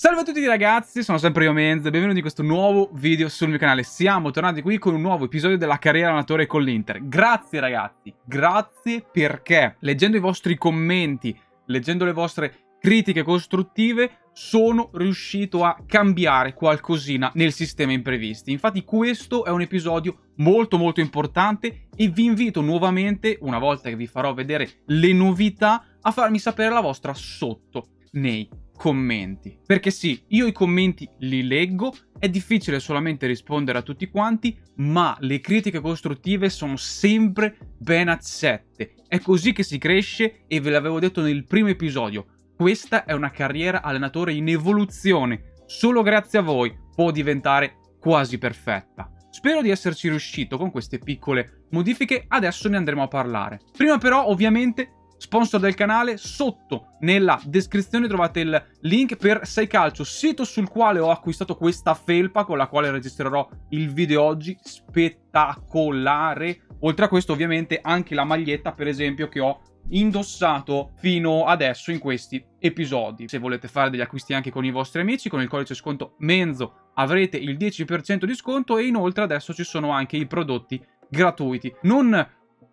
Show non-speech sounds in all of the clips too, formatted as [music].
Salve a tutti ragazzi, sono sempre io Menz e benvenuti in questo nuovo video sul mio canale. Siamo tornati qui con un nuovo episodio della carriera allenatore con l'Inter. Grazie ragazzi, grazie perché leggendo i vostri commenti, leggendo le vostre critiche costruttive, sono riuscito a cambiare qualcosina nel sistema imprevisti. Infatti questo è un episodio molto molto importante e vi invito nuovamente, una volta che vi farò vedere le novità, a farmi sapere la vostra sotto nei commenti. Perché sì, io i commenti li leggo, è difficile solamente rispondere a tutti quanti, ma le critiche costruttive sono sempre ben accette. È così che si cresce e ve l'avevo detto nel primo episodio. Questa è una carriera allenatore in evoluzione. Solo grazie a voi può diventare quasi perfetta. Spero di esserci riuscito con queste piccole modifiche, adesso ne andremo a parlare. Prima però ovviamente sponsor del canale, sotto nella descrizione trovate il link per 6 Calcio, sito sul quale ho acquistato questa felpa con la quale registrerò il video oggi, spettacolare. Oltre a questo ovviamente anche la maglietta per esempio che ho indossato fino adesso in questi episodi. Se volete fare degli acquisti anche con i vostri amici, con il codice sconto MENZO avrete il 10% di sconto e inoltre adesso ci sono anche i prodotti gratuiti. Non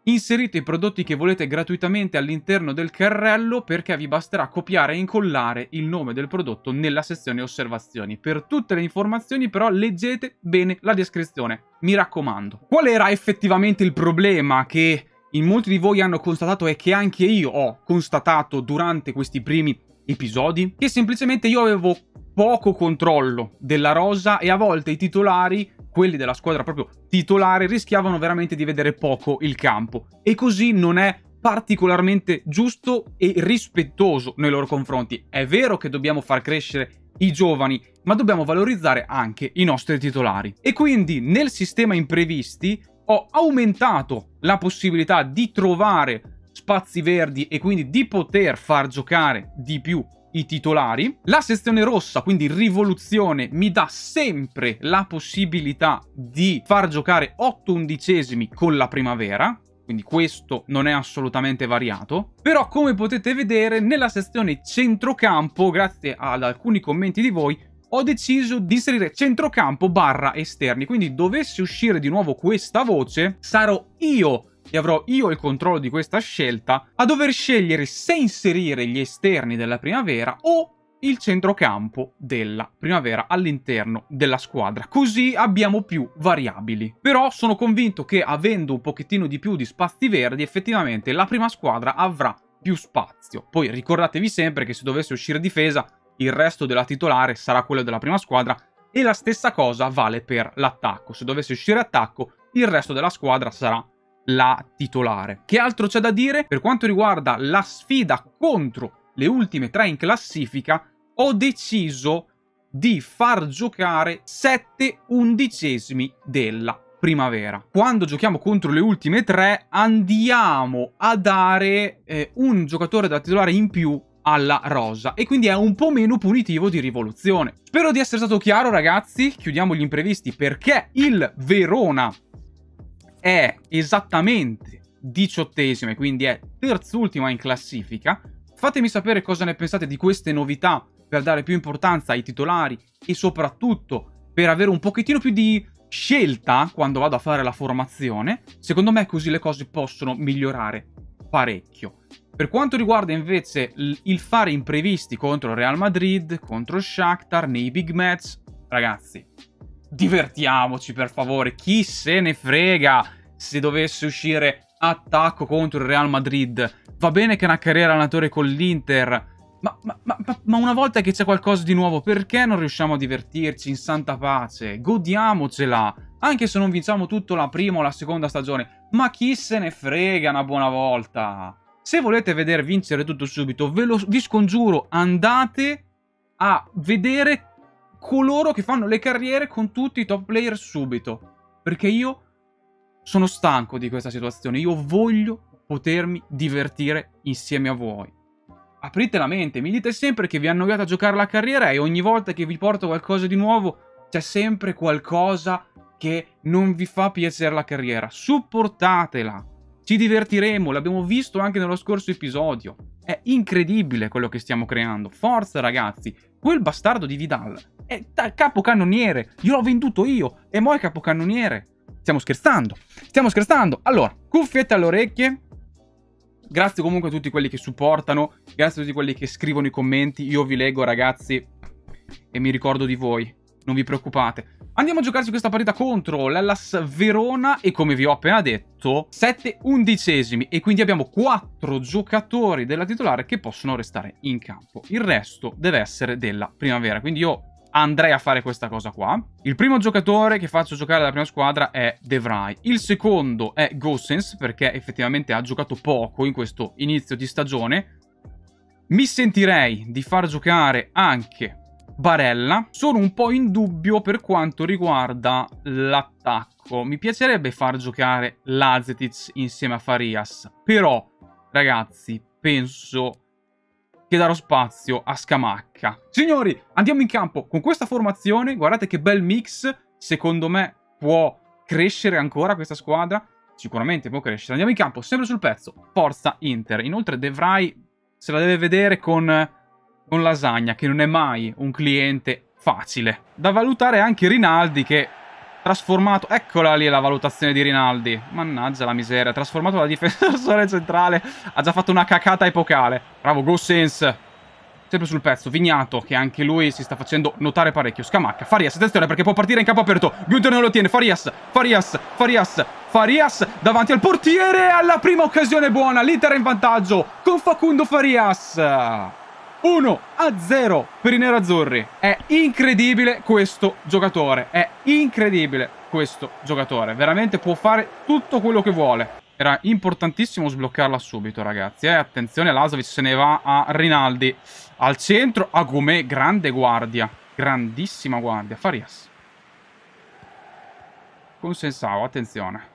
Inserite i prodotti che volete gratuitamente all'interno del carrello perché vi basterà copiare e incollare il nome del prodotto nella sezione osservazioni. Per tutte le informazioni però leggete bene la descrizione, mi raccomando. Qual era effettivamente il problema che in molti di voi hanno constatato e che anche io ho constatato durante questi primi episodi? Che semplicemente io avevo poco controllo della rosa e a volte i titolari quelli della squadra proprio titolare rischiavano veramente di vedere poco il campo e così non è particolarmente giusto e rispettoso nei loro confronti. È vero che dobbiamo far crescere i giovani, ma dobbiamo valorizzare anche i nostri titolari. E quindi nel sistema imprevisti ho aumentato la possibilità di trovare spazi verdi e quindi di poter far giocare di più i titolari. La sezione rossa, quindi rivoluzione, mi dà sempre la possibilità di far giocare 8 undicesimi con la primavera, quindi questo non è assolutamente variato. Però come potete vedere nella sezione centrocampo, grazie ad alcuni commenti di voi, ho deciso di inserire centrocampo barra esterni, quindi dovesse uscire di nuovo questa voce, sarò io e avrò io il controllo di questa scelta, a dover scegliere se inserire gli esterni della primavera o il centrocampo della primavera all'interno della squadra. Così abbiamo più variabili. Però sono convinto che avendo un pochettino di più di spazi verdi, effettivamente la prima squadra avrà più spazio. Poi ricordatevi sempre che se dovesse uscire difesa, il resto della titolare sarà quello della prima squadra e la stessa cosa vale per l'attacco. Se dovesse uscire attacco, il resto della squadra sarà la titolare. Che altro c'è da dire? Per quanto riguarda la sfida contro le ultime tre in classifica, ho deciso di far giocare sette undicesimi della primavera. Quando giochiamo contro le ultime tre, andiamo a dare eh, un giocatore da titolare in più alla rosa e quindi è un po' meno punitivo di rivoluzione. Spero di essere stato chiaro ragazzi, chiudiamo gli imprevisti perché il Verona è esattamente diciottesima e quindi è terzultima in classifica. Fatemi sapere cosa ne pensate di queste novità per dare più importanza ai titolari e soprattutto per avere un pochettino più di scelta quando vado a fare la formazione. Secondo me così le cose possono migliorare parecchio. Per quanto riguarda invece il fare imprevisti contro il Real Madrid, contro il Shakhtar, nei big match, ragazzi, divertiamoci per favore, chi se ne frega se dovesse uscire attacco contro il Real Madrid. Va bene che una carriera allenatore con l'Inter, ma, ma, ma, ma, una volta che c'è qualcosa di nuovo, perché non riusciamo a divertirci in santa pace? Godiamocela! Anche se non vinciamo tutto la prima o la seconda stagione, ma chi se ne frega una buona volta? Se volete vedere vincere tutto subito, ve lo, vi scongiuro, andate a vedere coloro che fanno le carriere con tutti i top player subito. Perché io sono stanco di questa situazione. Io voglio potermi divertire insieme a voi. Aprite la mente, mi dite sempre che vi annoiate a giocare la carriera e ogni volta che vi porto qualcosa di nuovo c'è sempre qualcosa che non vi fa piacere la carriera. Supportatela. Ci divertiremo, l'abbiamo visto anche nello scorso episodio. È incredibile quello che stiamo creando. Forza ragazzi, quel bastardo di Vidal è capocannoniere. Gliel'ho venduto io e mo' è capocannoniere. Stiamo scherzando. Stiamo scherzando. Allora, cuffiette alle orecchie. Grazie comunque a tutti quelli che supportano. Grazie a tutti quelli che scrivono i commenti. Io vi leggo, ragazzi. E mi ricordo di voi non vi preoccupate. Andiamo a giocarci questa partita contro l'Ellas Verona e come vi ho appena detto 7 undicesimi e quindi abbiamo 4 giocatori della titolare che possono restare in campo. Il resto deve essere della primavera, quindi io andrei a fare questa cosa qua. Il primo giocatore che faccio giocare alla prima squadra è De Il secondo è Gossens perché effettivamente ha giocato poco in questo inizio di stagione. Mi sentirei di far giocare anche Barella. Sono un po' in dubbio per quanto riguarda l'attacco. Mi piacerebbe far giocare Lazetic insieme a Farias, però ragazzi penso che darò spazio a Scamacca. Signori, andiamo in campo con questa formazione, guardate che bel mix, secondo me può crescere ancora questa squadra, sicuramente può crescere. Andiamo in campo, sempre sul pezzo, forza Inter. Inoltre De Vrij se la deve vedere con con Lasagna, che non è mai un cliente facile. Da valutare anche Rinaldi, che trasformato... Eccola lì la valutazione di Rinaldi. Mannaggia la miseria. Trasformato da difensore [laughs] centrale. Ha già fatto una cacata epocale. Bravo, go sense. Sempre sul pezzo, Vignato, che anche lui si sta facendo notare parecchio. Scamacca, Farias, attenzione perché può partire in campo aperto. Günther non lo tiene, Farias, Farias, Farias, Farias davanti al portiere. Alla prima occasione buona, l'Inter in vantaggio con Facundo Farias. 1 a 0 per i nerazzurri. È incredibile questo giocatore. È incredibile questo giocatore. Veramente può fare tutto quello che vuole. Era importantissimo sbloccarla subito, ragazzi. Eh, attenzione, Lasovic se ne va a Rinaldi. Al centro, Agumè, grande guardia. Grandissima guardia. Farias. Consensavo, attenzione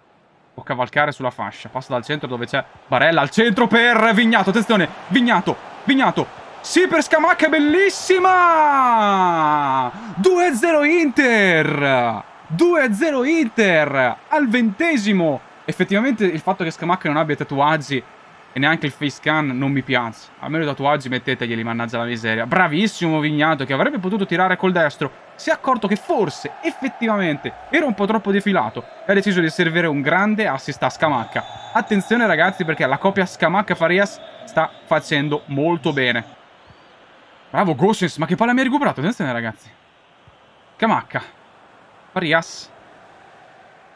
può cavalcare sulla fascia. Passa dal centro dove c'è Barella al centro per Vignato. Attenzione, Vignato, Vignato, sì per Scamacca, bellissima! 2-0 Inter! 2-0 Inter! Al ventesimo! Effettivamente il fatto che Scamacca non abbia tatuaggi e neanche il face scan non mi piace. Almeno i tatuaggi metteteglieli, mannaggia la miseria. Bravissimo Vignato che avrebbe potuto tirare col destro. Si è accorto che forse, effettivamente, era un po' troppo defilato. E ha deciso di servire un grande assist a Scamacca. Attenzione ragazzi perché la coppia Scamacca-Farias sta facendo molto bene. Bravo Gosens, ma che palla mi ha recuperato, attenzione ragazzi. Camacca. Parias.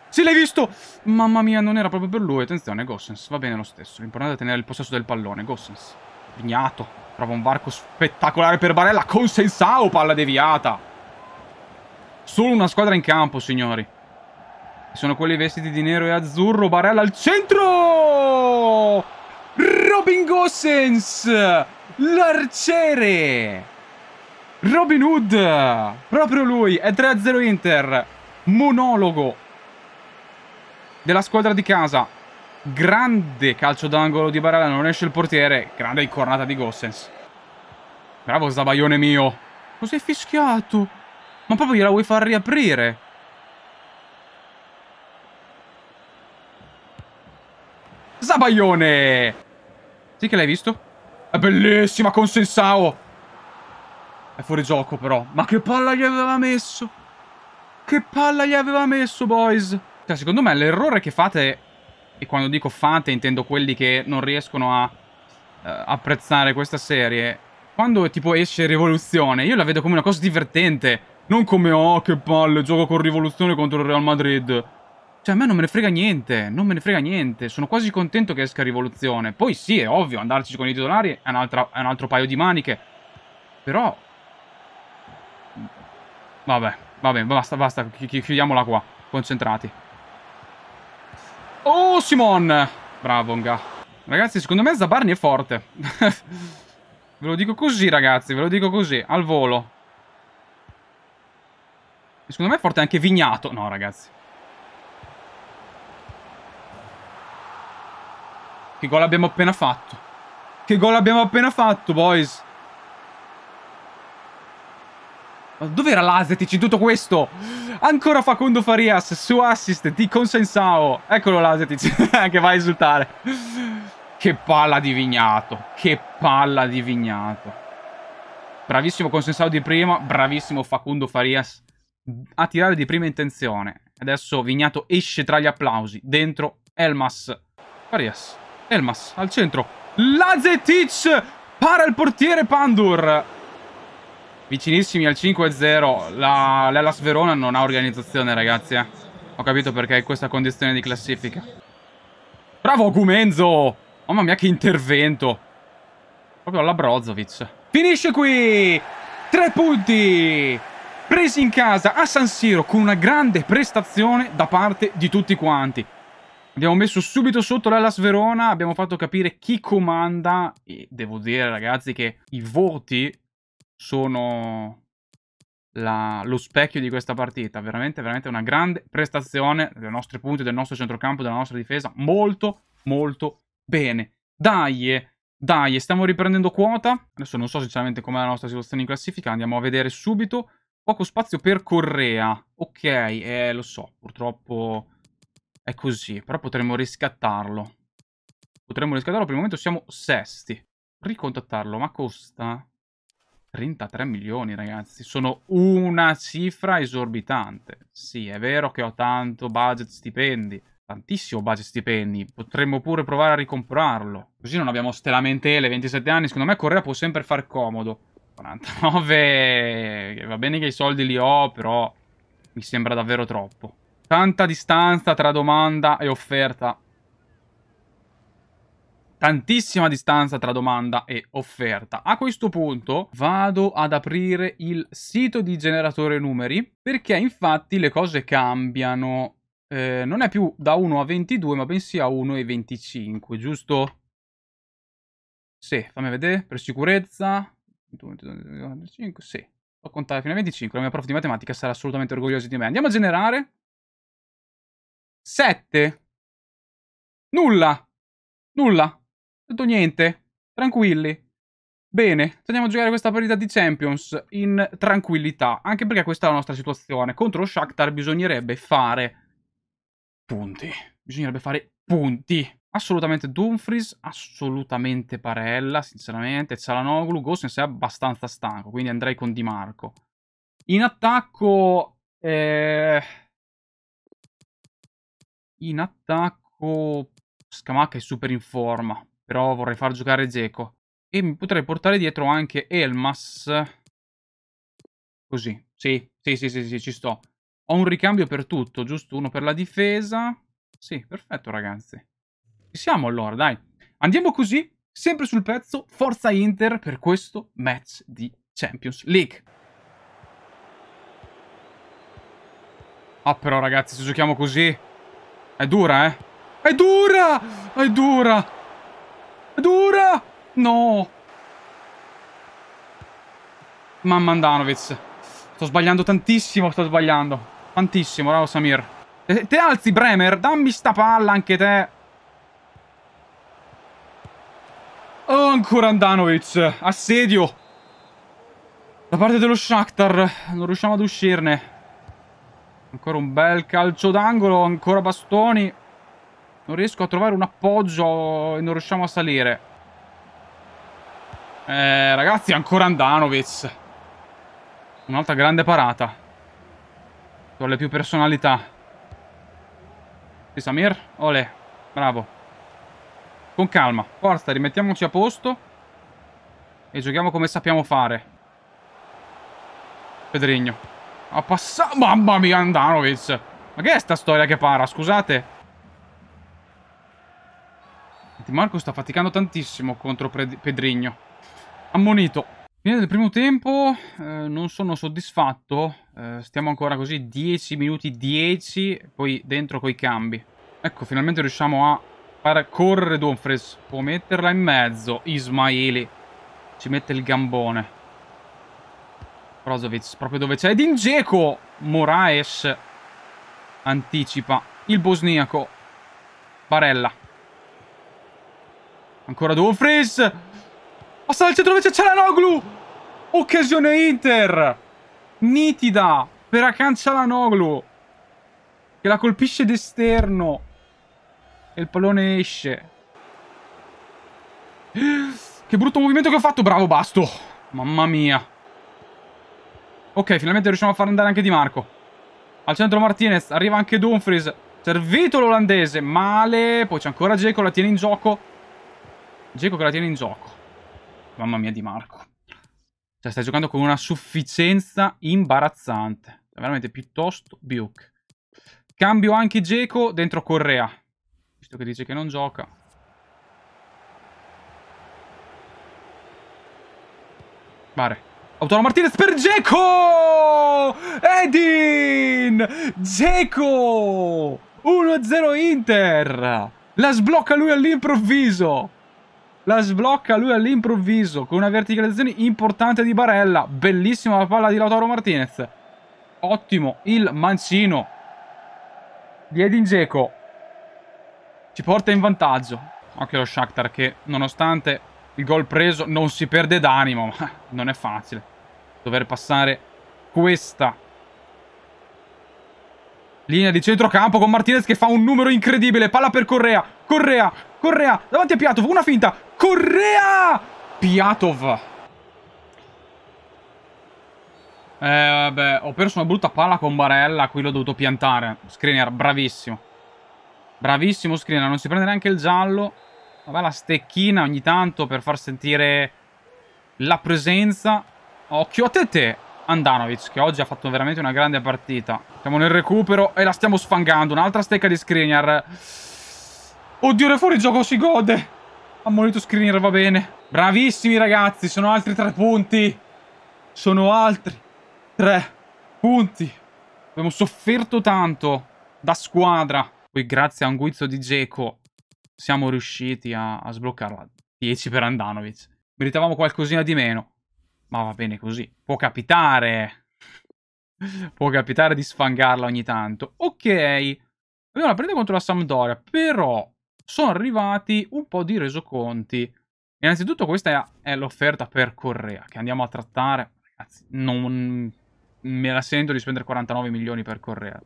Sì, l'hai visto! Mamma mia, non era proprio per lui, attenzione, Gosens, va bene lo stesso. L'importante è tenere il possesso del pallone, Gosens. Vignato, prova un varco spettacolare per Barella, con Sensao, palla deviata. Solo una squadra in campo, signori. Sono quelli vestiti di nero e azzurro, Barella al centro! Robin Gossens! L'arciere! Robin Hood! Proprio lui! È 3-0 Inter! Monologo della squadra di casa. Grande calcio d'angolo di Barella, non esce il portiere. Grande incornata di Gossens. Bravo Zabaione mio. Cos'è fischiato? Ma proprio gliela vuoi far riaprire? Zabaione! Sì che l'hai visto? bellissima con Sensao. È fuori gioco però. Ma che palla gli aveva messo? Che palla gli aveva messo, boys? Cioè, secondo me l'errore che fate, e quando dico fate intendo quelli che non riescono a eh, apprezzare questa serie, quando tipo esce Rivoluzione, io la vedo come una cosa divertente, non come oh che palle, gioco con Rivoluzione contro il Real Madrid. Cioè a me non me ne frega niente, non me ne frega niente, sono quasi contento che esca Rivoluzione. Poi sì, è ovvio, andarci con i titolari è, è un altro paio di maniche. Però... Vabbè, vabbè, basta, basta, chi chiudiamola qua, concentrati. Oh, Simon! Bravo, Nga. Ragazzi, secondo me Zabarni è forte. [laughs] ve lo dico così, ragazzi, ve lo dico così, al volo. Secondo me è forte anche Vignato. No, ragazzi. Che gol abbiamo appena fatto. Che gol abbiamo appena fatto, boys. Ma dov'era l'Azetic in tutto questo? Ancora Facundo Farias su assist di Consensao. Eccolo l'Azetic [laughs] che va a esultare. Che palla di Vignato. Che palla di Vignato. Bravissimo Consensao di prima. Bravissimo Facundo Farias a tirare di prima intenzione. Adesso Vignato esce tra gli applausi. Dentro Elmas Farias. Elmas al centro. Lazetic para il portiere Pandur. Vicinissimi al 5-0. La, L'Elas Verona non ha organizzazione, ragazzi. Eh. Ho capito perché è questa condizione di classifica. Bravo Gumenzo! Mamma mia che intervento. Proprio alla Brozovic. Finisce qui! Tre punti! Presi in casa a San Siro con una grande prestazione da parte di tutti quanti. Abbiamo messo subito sotto l'Alas Verona, abbiamo fatto capire chi comanda e devo dire ragazzi che i voti sono la, lo specchio di questa partita, veramente veramente una grande prestazione dei nostri punti, del nostro centrocampo, della nostra difesa, molto molto bene. Dai, dai, stiamo riprendendo quota, adesso non so sinceramente com'è la nostra situazione in classifica, andiamo a vedere subito, poco spazio per Correa, ok, eh, lo so, purtroppo è così, però potremmo riscattarlo. Potremmo riscattarlo, per il momento siamo sesti. Ricontattarlo, ma costa 33 milioni, ragazzi. Sono una cifra esorbitante. Sì, è vero che ho tanto budget stipendi. Tantissimo budget stipendi. Potremmo pure provare a ricomprarlo. Così non abbiamo ste lamentele, 27 anni. Secondo me Correa può sempre far comodo. 49... Va bene che i soldi li ho, però mi sembra davvero troppo. Tanta distanza tra domanda e offerta. Tantissima distanza tra domanda e offerta. A questo punto vado ad aprire il sito di generatore numeri perché infatti le cose cambiano. Eh, non è più da 1 a 22 ma bensì a 1 e 25, giusto? Sì, fammi vedere, per sicurezza. 25, sì. Ho contato fino a 25, la mia prof di matematica sarà assolutamente orgogliosa di me. Andiamo a generare. 7. Nulla. Nulla. Non niente. Tranquilli. Bene, andiamo a giocare questa partita di Champions in tranquillità, anche perché questa è la nostra situazione. Contro lo Shakhtar bisognerebbe fare punti. Bisognerebbe fare punti. Assolutamente Dumfries, assolutamente Parella, sinceramente. Cialanoglu, Gosens è abbastanza stanco, quindi andrei con Di Marco. In attacco... Eh in attacco Scamacca è super in forma, però vorrei far giocare Zeko. E mi potrei portare dietro anche Elmas. Così, sì, sì, sì, sì, sì, ci sto. Ho un ricambio per tutto, giusto? Uno per la difesa. Sì, perfetto ragazzi. Ci siamo allora, dai. Andiamo così, sempre sul pezzo, forza Inter per questo match di Champions League. Ah però ragazzi, se giochiamo così è dura, eh. È dura! È dura! È dura! No! Mamma Andanovic. Sto sbagliando tantissimo, sto sbagliando. Tantissimo, bravo Samir. Te, eh, te alzi, Bremer. Dammi sta palla anche te. Oh, ancora Andanovic. Assedio. Da parte dello Shakhtar. Non riusciamo ad uscirne. Ancora un bel calcio d'angolo, ancora bastoni. Non riesco a trovare un appoggio e non riusciamo a salire. Eh, ragazzi, ancora Andanovic. Un'altra grande parata. Con le più personalità. Sì, Samir? Ole, bravo. Con calma. Forza, rimettiamoci a posto. E giochiamo come sappiamo fare. Pedrigno. Ha passato... Mamma mia, Andanovic! Ma che è sta storia che para? Scusate. Marco sta faticando tantissimo contro Pedrigno. Ammonito. Fine del primo tempo, eh, non sono soddisfatto. Eh, stiamo ancora così 10 minuti 10, poi dentro coi cambi. Ecco, finalmente riusciamo a far correre Dumfries. Può metterla in mezzo, Ismaili. Ci mette il gambone. Brozovic proprio dove c'è Edin Dzeko. Moraes anticipa il bosniaco. Barella. Ancora Dumfries. Passa al centro dove c'è Cialanoglu. Occasione Inter. Nitida per Akan Cialanoglu. Che la colpisce d'esterno. E il pallone esce. Che brutto movimento che ho fatto. Bravo, Basto. Mamma mia. Ok, finalmente riusciamo a far andare anche Di Marco. Al centro Martinez, arriva anche Dumfries. Servito l'olandese, male. Poi c'è ancora Geco, la tiene in gioco. Geco che la tiene in gioco. Mamma mia Di Marco. Cioè stai giocando con una sufficienza imbarazzante. È veramente piuttosto Buke. Cambio anche Geco dentro Correa. Visto che dice che non gioca. Vale. Autono Martinez per Geco! Edin! Geco! 1-0 Inter! La sblocca lui all'improvviso! La sblocca lui all'improvviso con una verticalizzazione importante di Barella. Bellissima la palla di Lautaro Martinez. Ottimo il mancino di Edin Geco. Ci porta in vantaggio. Anche lo Shakhtar che nonostante il gol preso non si perde d'animo, ma non è facile dover passare questa linea di centrocampo con Martinez che fa un numero incredibile. Palla per Correa, Correa, Correa, davanti a Piatov, una finta, Correa, Piatov. Eh, vabbè, ho perso una brutta palla con Barella, qui l'ho dovuto piantare. Screener, bravissimo. Bravissimo Screener, non si prende neanche il giallo. Vabbè, la stecchina ogni tanto per far sentire la presenza. Occhio a te, Andanovic che oggi ha fatto veramente una grande partita. Siamo nel recupero e la stiamo sfangando. Un'altra stecca di Skriniar. Oddio, è fuori gioco, si gode. Ha morito Skriniar, va bene. Bravissimi ragazzi, sono altri tre punti. Sono altri tre punti. Abbiamo sofferto tanto da squadra. Poi grazie a un guizzo di Geco siamo riusciti a, a sbloccarla. 10 per Andanovic. Meritavamo qualcosina di meno ma va bene così. Può capitare. Può capitare di sfangarla ogni tanto. Ok, abbiamo la presa contro la Sampdoria, però sono arrivati un po' di resoconti. Innanzitutto questa è l'offerta per Correa, che andiamo a trattare. Ragazzi, non me la sento di spendere 49 milioni per Correa,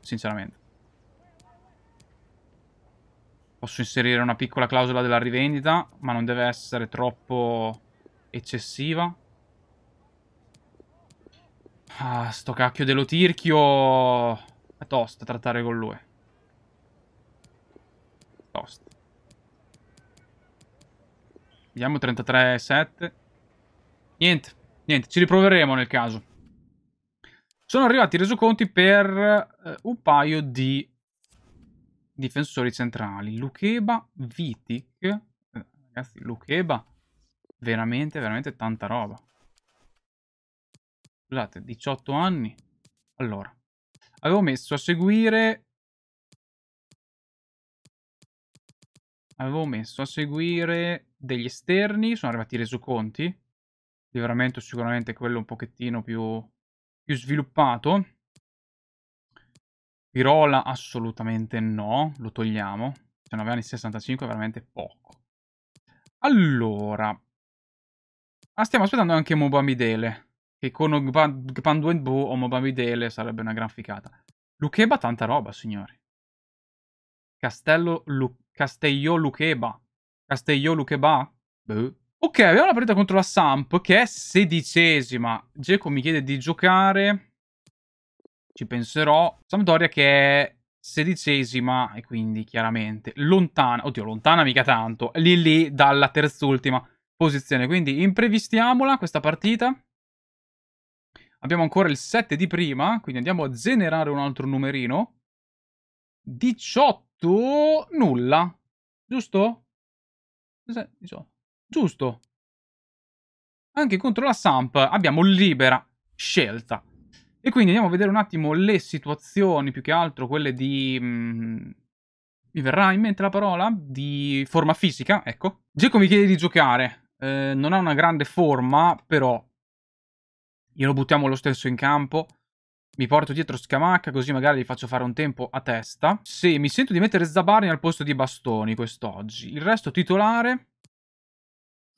sinceramente. Posso inserire una piccola clausola della rivendita, ma non deve essere troppo eccessiva. Ah, sto cacchio dello tirchio... È tosta trattare con lui. Tosta. Vediamo 33,7. Niente, niente, ci riproveremo nel caso. Sono arrivati i resoconti per eh, un paio di difensori centrali. Lukeba, Vitic. Eh, ragazzi, Lukeba. veramente, veramente tanta roba. Scusate, 18 anni. Allora, avevo messo a seguire... Avevo messo a seguire degli esterni, sono arrivati i resoconti. Livramento sicuramente quello un pochettino più, più sviluppato. Pirola assolutamente no, lo togliamo. 19 anni 65 è veramente poco. Allora, ah, stiamo aspettando anche Mobamidele. Che con Gpanduen Bu o Mobabidele sarebbe una gran ficata. Lucheba tanta roba, signori. Castello Lu... Castello Lukeba. Castello Lukeba? Buh. Ok, abbiamo la partita contro la Samp, che è sedicesima. Geco mi chiede di giocare. Ci penserò. Sampdoria che è sedicesima e quindi chiaramente lontana, oddio lontana mica tanto, lì lì dalla terz'ultima posizione. Quindi imprevistiamola questa partita. Abbiamo ancora il 7 di prima, quindi andiamo a generare un altro numerino. 18... nulla. Giusto? 18. Giusto. Anche contro la Samp abbiamo libera scelta. E quindi andiamo a vedere un attimo le situazioni, più che altro quelle di... Mh, mhmm, mi verrà in mente la parola? Di forma fisica, ecco. Geco mi chiede di giocare. Eh, non ha una grande forma, però glielo buttiamo lo stesso in campo. Mi porto dietro Scamacca così magari gli faccio fare un tempo a testa. Sì, mi sento di mettere Zabarni al posto di Bastoni quest'oggi. Il resto titolare.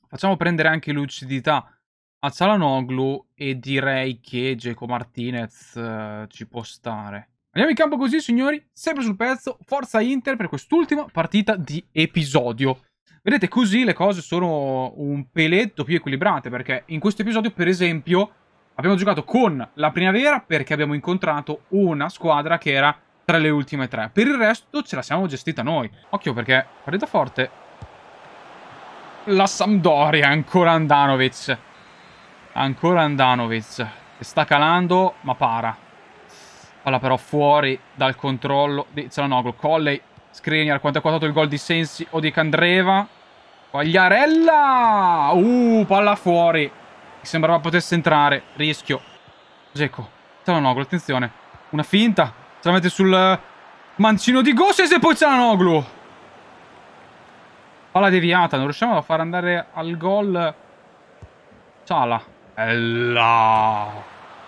Facciamo prendere anche lucidità a Cialanoglu e direi che Geco Martinez eh, ci può stare. Andiamo in campo così, signori. Sempre sul pezzo. Forza Inter per quest'ultima partita di episodio. Vedete, così le cose sono un peletto più equilibrate perché in questo episodio, per esempio... Abbiamo giocato con la primavera perché abbiamo incontrato una squadra che era tra le ultime tre. Per il resto ce la siamo gestita noi. Occhio perché, partita forte, la Sampdoria, ancora Andanovic. Ancora Andanovic. Che sta calando, ma para. Palla però fuori dal controllo di Zelanoglu. Colley, Skriniar, quanto è quotato il gol di Sensi o di Candreva. Quagliarella! Uh, palla fuori. Mi sembrava potesse entrare. Rischio. Geco. Cialanoglu, attenzione. Una finta. Se la mette sul eh, mancino di Gosses e poi Cialanoglu. Palla deviata. Non riusciamo a far andare al gol Ciala. Bella.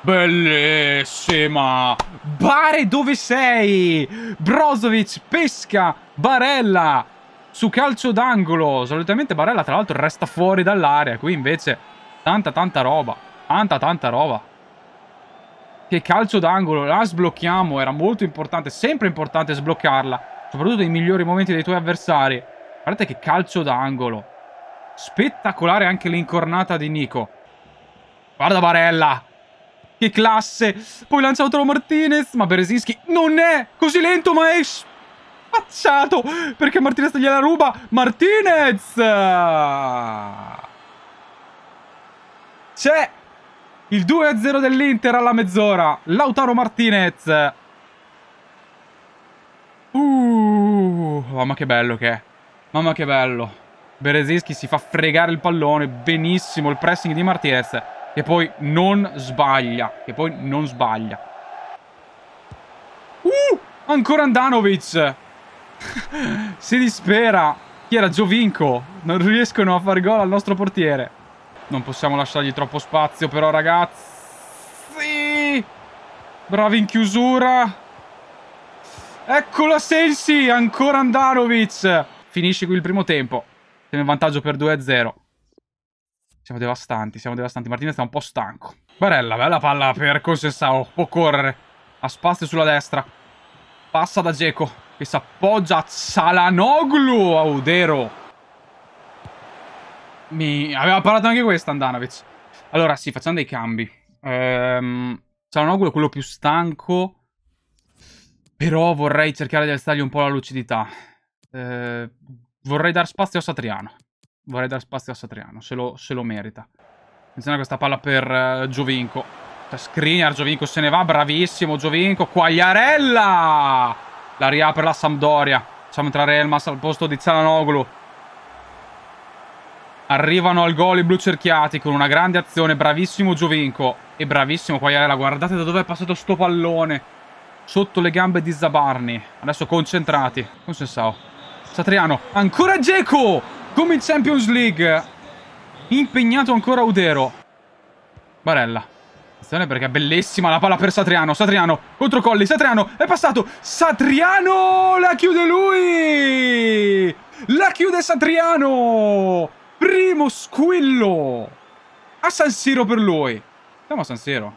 Bellissima. Bare dove sei? Brozovic pesca Barella su calcio d'angolo. Solitamente Barella tra l'altro resta fuori dall'area. Qui invece Tanta, tanta roba. Tanta, tanta roba. Che calcio d'angolo. La sblocchiamo. Era molto importante. Sempre importante sbloccarla. Soprattutto nei migliori momenti dei tuoi avversari. Guardate che calcio d'angolo. Spettacolare anche l'incornata di Nico. Guarda Barella. Che classe. Poi lancia Lautaro Martinez. Ma Beresinski non è così lento ma è spacciato. Perché Martinez gliela ruba. Martinez. Martinez. C'è il 2-0 dell'Inter alla mezz'ora. Lautaro Martinez. Uh, mamma che bello che è. Mamma che bello. Berezinski si fa fregare il pallone. Benissimo il pressing di Martinez. Che poi non sbaglia. Che poi non sbaglia. Uh, ancora Andanovic. [laughs] si dispera. Chi era? Giovinco. Non riescono a far gol al nostro portiere. Non possiamo lasciargli troppo spazio però ragazzi. Bravi in chiusura. Eccola Sensi, ancora Andanovic. Finisce qui il primo tempo. Siamo in vantaggio per 2-0. Siamo devastanti, siamo devastanti. Martina sta un po' stanco. Barella, bella palla per Consensao. Può correre. A spazio sulla destra. Passa da Geco, che si appoggia a Salanoglu. Audero. Mi... Aveva parlato anche questo Andanovic. Allora, sì, facciamo dei cambi. Ehm, Cialanoglu è quello più stanco. Però vorrei cercare di alzargli un po' la lucidità. Ehm, vorrei dar spazio a Satriano. Vorrei dar spazio a Satriano, se lo, se lo merita. Attenzione a questa palla per uh, Giovinco. Screener, Giovinco se ne va, bravissimo Giovinco. Quagliarella! La riapre la Sampdoria. Facciamo entrare Elmas al posto di Cialanoglu. Arrivano al gol i blu cerchiati con una grande azione. Bravissimo Giovinco. E bravissimo Quagliarella. Guardate da dove è passato sto pallone. Sotto le gambe di Zabarni. Adesso concentrati. Con Sensao. Oh. Satriano. Ancora Geco. Come in Champions League. Impegnato ancora Udero. Barella. Attenzione perché è bellissima la palla per Satriano. Satriano contro Colli. Satriano è passato. Satriano la chiude lui. La chiude Satriano. Primo squillo! A San Siro per lui! Siamo a San Siro.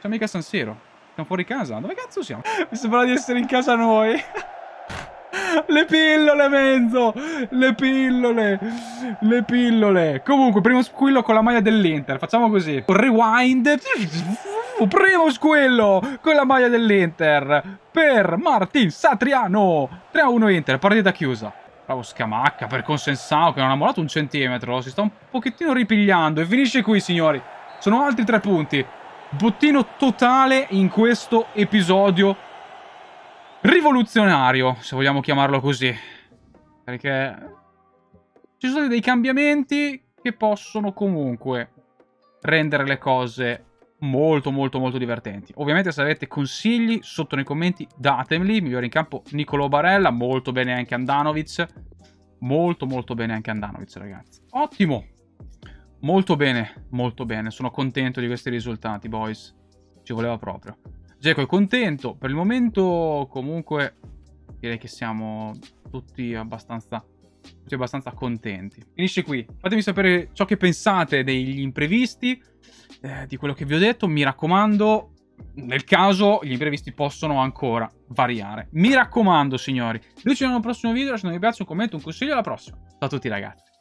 Siamo mica a San Siro. Siamo fuori casa. Dove cazzo siamo? Mi [laughs] sembra di essere in casa noi. [laughs] Le pillole, mezzo! Le pillole! Le pillole! Comunque, primo squillo con la maglia dell'Inter. Facciamo così. Rewind. [laughs] Primo squillo con la maglia dell'Inter. Per Martin Satriano. 3-1 Inter, partita chiusa. Bravo Scamacca per Consensao che non ha molato un centimetro. Si sta un pochettino ripigliando e finisce qui, signori. Sono altri tre punti. Bottino totale in questo episodio rivoluzionario, se vogliamo chiamarlo così. Perché ci sono dei cambiamenti che possono comunque rendere le cose molto molto molto divertenti. Ovviamente se avete consigli sotto nei commenti datemeli, migliore in campo Nicolo Barella, molto bene anche Andanovic, molto molto bene anche Andanovic ragazzi. Ottimo! Molto bene, molto bene, sono contento di questi risultati boys, ci voleva proprio. Geco è contento, per il momento comunque direi che siamo tutti abbastanza tutti abbastanza contenti. Finisce qui. Fatemi sapere ciò che pensate degli imprevisti, eh, di quello che vi ho detto. Mi raccomando, nel caso gli imprevisti possono ancora variare. Mi raccomando, signori. Noi ci vediamo al prossimo video, lasciate un mi piace, un commento, un consiglio. Alla prossima. Ciao a tutti, ragazzi.